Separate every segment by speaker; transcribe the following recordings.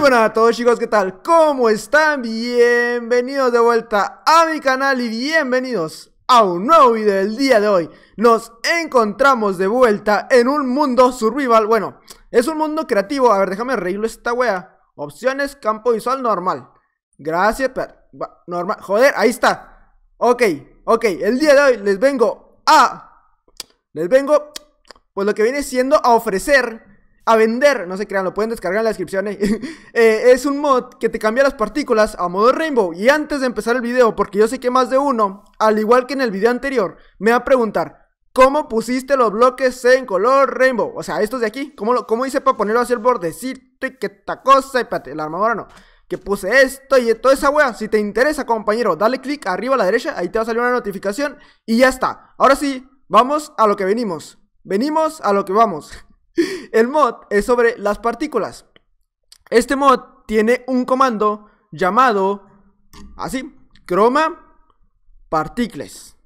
Speaker 1: bueno a todos chicos, ¿qué tal? ¿Cómo están? Bienvenidos de vuelta a mi canal y bienvenidos a un nuevo video del día de hoy. Nos encontramos de vuelta en un mundo survival, bueno, es un mundo creativo, a ver, déjame arreglo esta wea. Opciones, campo visual normal. Gracias, pero Normal, joder, ahí está. Ok, ok, el día de hoy les vengo a... Les vengo, pues lo que viene siendo a ofrecer a vender, no se crean, lo pueden descargar en la descripción. Eh, es un mod que te cambia las partículas a modo rainbow. Y antes de empezar el video, porque yo sé que más de uno, al igual que en el video anterior, me va a preguntar, ¿cómo pusiste los bloques en color rainbow? O sea, estos de aquí, ¿cómo, hice para ponerlo hacia el bordecito y que esta cosa? Y espérate, la armadura no. Que puse esto y toda esa wea. Si te interesa, compañero, dale click arriba a la derecha. Ahí te va a salir una notificación. Y ya está. Ahora sí, vamos a lo que venimos. Venimos a lo que vamos. El mod es sobre las partículas. Este mod tiene un comando llamado así, croma particles.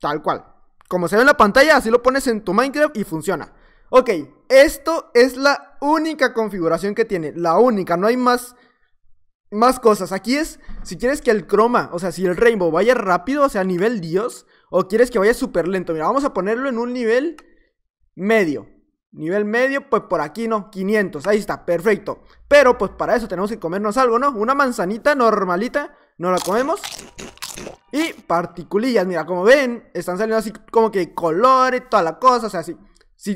Speaker 1: Tal cual. Como se ve en la pantalla, así lo pones en tu Minecraft y funciona. Ok, esto es la única configuración que tiene. La única, no hay más, más cosas. Aquí es, si quieres que el croma, o sea, si el rainbow vaya rápido, o sea, nivel dios, o quieres que vaya súper lento. Mira, vamos a ponerlo en un nivel medio. Nivel medio, pues por aquí no, 500, ahí está, perfecto. Pero pues para eso tenemos que comernos algo, ¿no? Una manzanita normalita, no la comemos. Y particulillas, mira, como ven, están saliendo así como que colores, toda la cosa, o sea, si,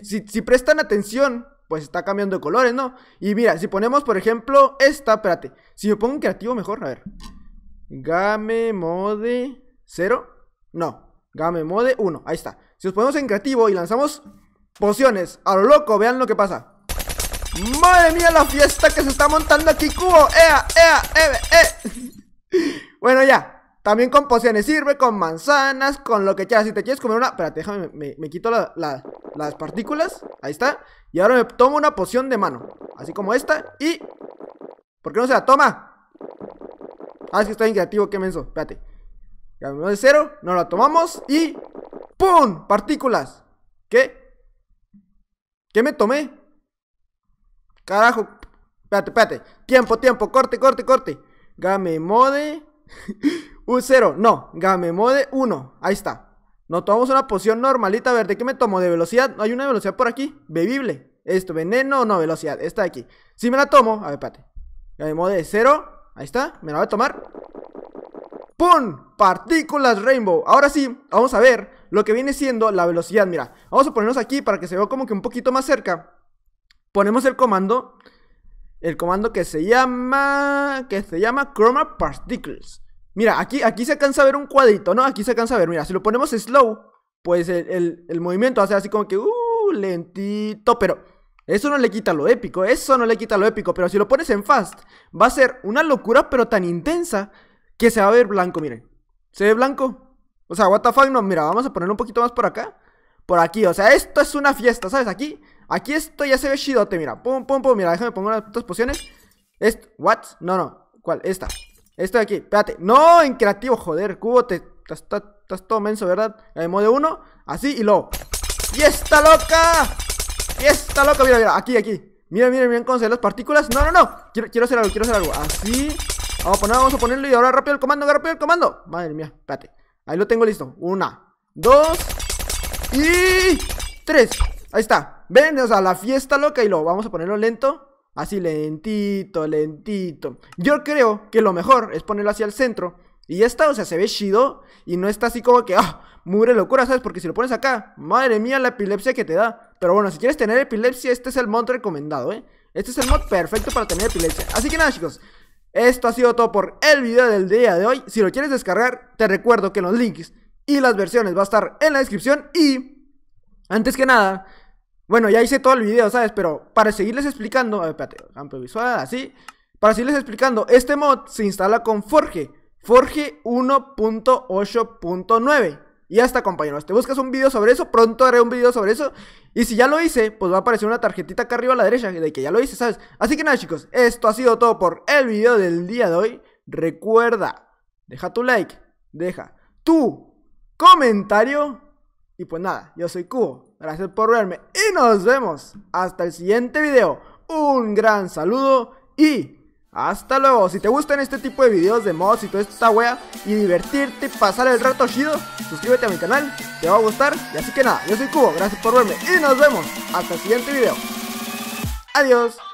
Speaker 1: si, prestan atención, pues está cambiando de colores, ¿no? Y mira, si ponemos, por ejemplo, esta, espérate, si yo pongo en creativo mejor, a ver. Game mode 0, no, game mode 1, ahí está. Si os ponemos en creativo y lanzamos Pociones, a lo loco, vean lo que pasa Madre mía la fiesta que se está montando aquí, cubo Ea, ea, ee, ee Bueno ya, también con pociones sirve, con manzanas, con lo que quieras. Si te quieres comer una... Espérate, déjame, me, quito las partículas. Ahí está. Y ahora me tomo una poción de mano. Así como esta. Y... ¿Por qué no se la toma? Ah, es que estoy en creativo, qué menso. Espérate. de cero, no la tomamos y... ¡Pum! Partículas. ¿Qué? ¿Qué me tomé? Carajo. Espérate, espérate. Tiempo, tiempo. Corte, corte, corte. Mode. Un cero, No. game mode, 1. Ahí está. Nos tomamos una poción normalita. verde, qué me tomo? ¿De velocidad? no ¿Hay una velocidad por aquí? Bebible. Esto, veneno o no, velocidad. Esta de aquí. Si me la tomo. A ver, espérate. mode, cero Ahí está. Me la voy a tomar. ¡Pum! Partículas Rainbow. Ahora sí, vamos a ver lo que viene siendo la velocidad. Mira, vamos a ponernos aquí para que se vea como que un poquito más cerca. Ponemos el comando, el comando que se llama, que se llama Chroma Particles. Mira, aquí, aquí se alcanza a ver un cuadrito, ¿no? Aquí se alcanza a ver, mira, si lo ponemos slow, pues el, el movimiento hace así como que, uh, lentito, pero eso no le quita lo épico, eso no le quita lo épico, pero si lo pones en fast, va a ser una locura pero tan intensa que se va a ver blanco, miren. ¿Se ve blanco? O sea, what the fuck, no, mira, vamos a ponerlo un poquito más por acá. Por aquí, o sea, esto es una fiesta, ¿sabes? Aquí, aquí esto ya se ve chidote, mira. Pum, pum, pum, mira, déjame poner las pociones. Esto, what? No, no, ¿cuál? Esta. Esto de aquí, espérate. No, en creativo, joder, cubo, te estás todo menso, ¿verdad? En modo 1, así y luego. ¡Y está loca! ¡Y está loca! Mira, mira, aquí, aquí. Mira, mira, mira cómo las partículas. No, no, no. Quiero, quiero hacer algo, quiero hacer algo. Así. Vamos a, poner, vamos a ponerlo y ahora rápido el comando, rápido el comando. Madre mía, espérate. Ahí lo tengo listo. Una, dos y tres. Ahí está. Ven, o sea, la fiesta loca y lo vamos a ponerlo lento. Así, lentito, lentito. Yo creo que lo mejor es ponerlo hacia el centro. Y ya está, o sea, se ve chido y no está así como que, ah, locura, ¿sabes? Porque si lo pones acá, madre mía, la epilepsia que te da. Pero bueno, si quieres tener epilepsia, este es el mod recomendado, ¿eh? Este es el mod perfecto para tener epilepsia. Así que nada, chicos, esto ha sido todo por el video del día de hoy. Si lo quieres descargar, te recuerdo que los links y las versiones va a estar en la descripción. Y antes que nada, bueno, ya hice todo el video, ¿sabes? Pero para seguirles explicando, a ver, espérate, visual, así. Para seguirles explicando, este mod se instala con Forge, Forge 1.8.9. Y hasta compañeros. Te buscas un video sobre eso. Pronto haré un video sobre eso. Y si ya lo hice, pues va a aparecer una tarjetita acá arriba a la derecha de que ya lo hice, ¿sabes? Así que nada, chicos. Esto ha sido todo por el video del día de hoy. Recuerda, deja tu like, deja tu comentario. Y pues nada, yo soy Cubo. Gracias por verme. Y nos vemos hasta el siguiente video. Un gran saludo y hasta luego, si te gustan este tipo de videos de mods y toda esta wea y divertirte, pasar el rato chido, suscríbete a mi canal, te va a gustar. Y así que nada, yo soy Cubo, gracias por verme y nos vemos hasta el siguiente video. Adiós.